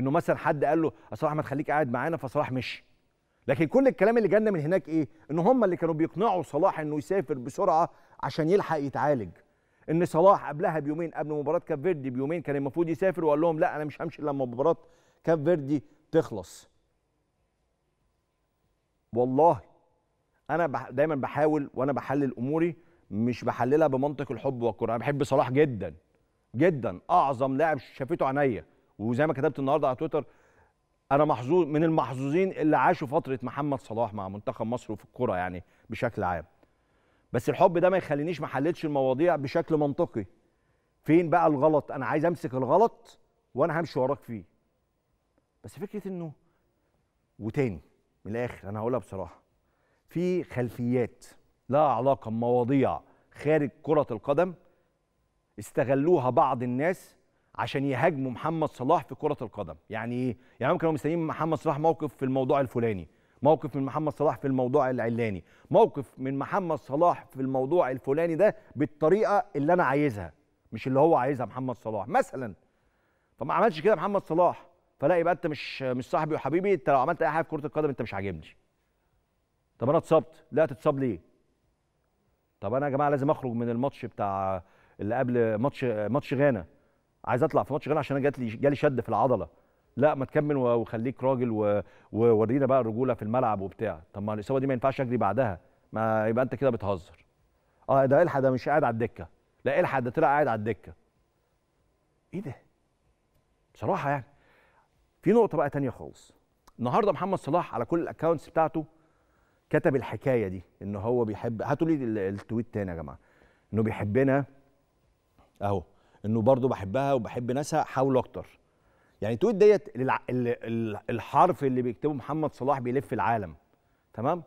انه مثلا حد قال له صلاح ما تخليك قاعد معانا فصلاح مشي لكن كل الكلام اللي جانا من هناك ايه ان هم اللي كانوا بيقنعوا صلاح انه يسافر بسرعه عشان يلحق يتعالج ان صلاح قبلها بيومين قبل مباراه كاب فيردي بيومين كان المفروض يسافر وقال لهم لا انا مش همشي لما مباراه كاب فيردي تخلص والله انا دايما بحاول وانا بحلل اموري مش بحللها بمنطق الحب والكره انا بحب صلاح جدا جدا اعظم لاعب شافته عينيا وزي ما كتبت النهارده على تويتر انا محظوظ من المحظوظين اللي عاشوا فتره محمد صلاح مع منتخب مصر وفي الكوره يعني بشكل عام بس الحب ده ما يخلينيش ما حلتش المواضيع بشكل منطقي فين بقى الغلط انا عايز امسك الغلط وانا همشي وراك فيه بس فكره انه وتاني من الاخر انا هقولها بصراحه في خلفيات لها علاقه بمواضيع خارج كره القدم استغلوها بعض الناس عشان يهاجموا محمد صلاح في كره القدم يعني ايه يعني هم مستنيين محمد صلاح موقف في الموضوع الفلاني موقف من محمد صلاح في الموضوع العلاني موقف من محمد صلاح في الموضوع الفلاني ده بالطريقه اللي انا عايزها مش اللي هو عايزها محمد صلاح مثلا فما عملش كده محمد صلاح فلا يبقى انت مش مش صاحبي وحبيبي انت لو عملت اي حاجه في كره القدم انت مش عاجبني طب انا اتصبت لا تتصاب ليه طب انا يا جماعه لازم اخرج من الماتش بتاع اللي قبل ماتش ماتش غانا عايز اطلع في ماتش غانا عشان انا جات لي جالي شد في العضله لا ما تكمل وخليك راجل وورينا بقى الرجوله في الملعب وبتاع طب ما الاصابه دي ما ينفعش اجري بعدها ما يبقى انت كده بتهزر اه ده الحق ده مش قاعد على الدكه لا الحق ده طلع قاعد على الدكه ايه ده بصراحه يعني في نقطه بقى تانية خالص النهارده محمد صلاح على كل الاكونتس بتاعته كتب الحكايه دي ان هو بيحب هاتوا لي التويت تاني يا جماعه انه بيحبنا اهو انه برضو بحبها وبحب ناسها حاولوا اكتر يعني تويت ديت الحرف اللي بيكتبه محمد صلاح بيلف العالم تمام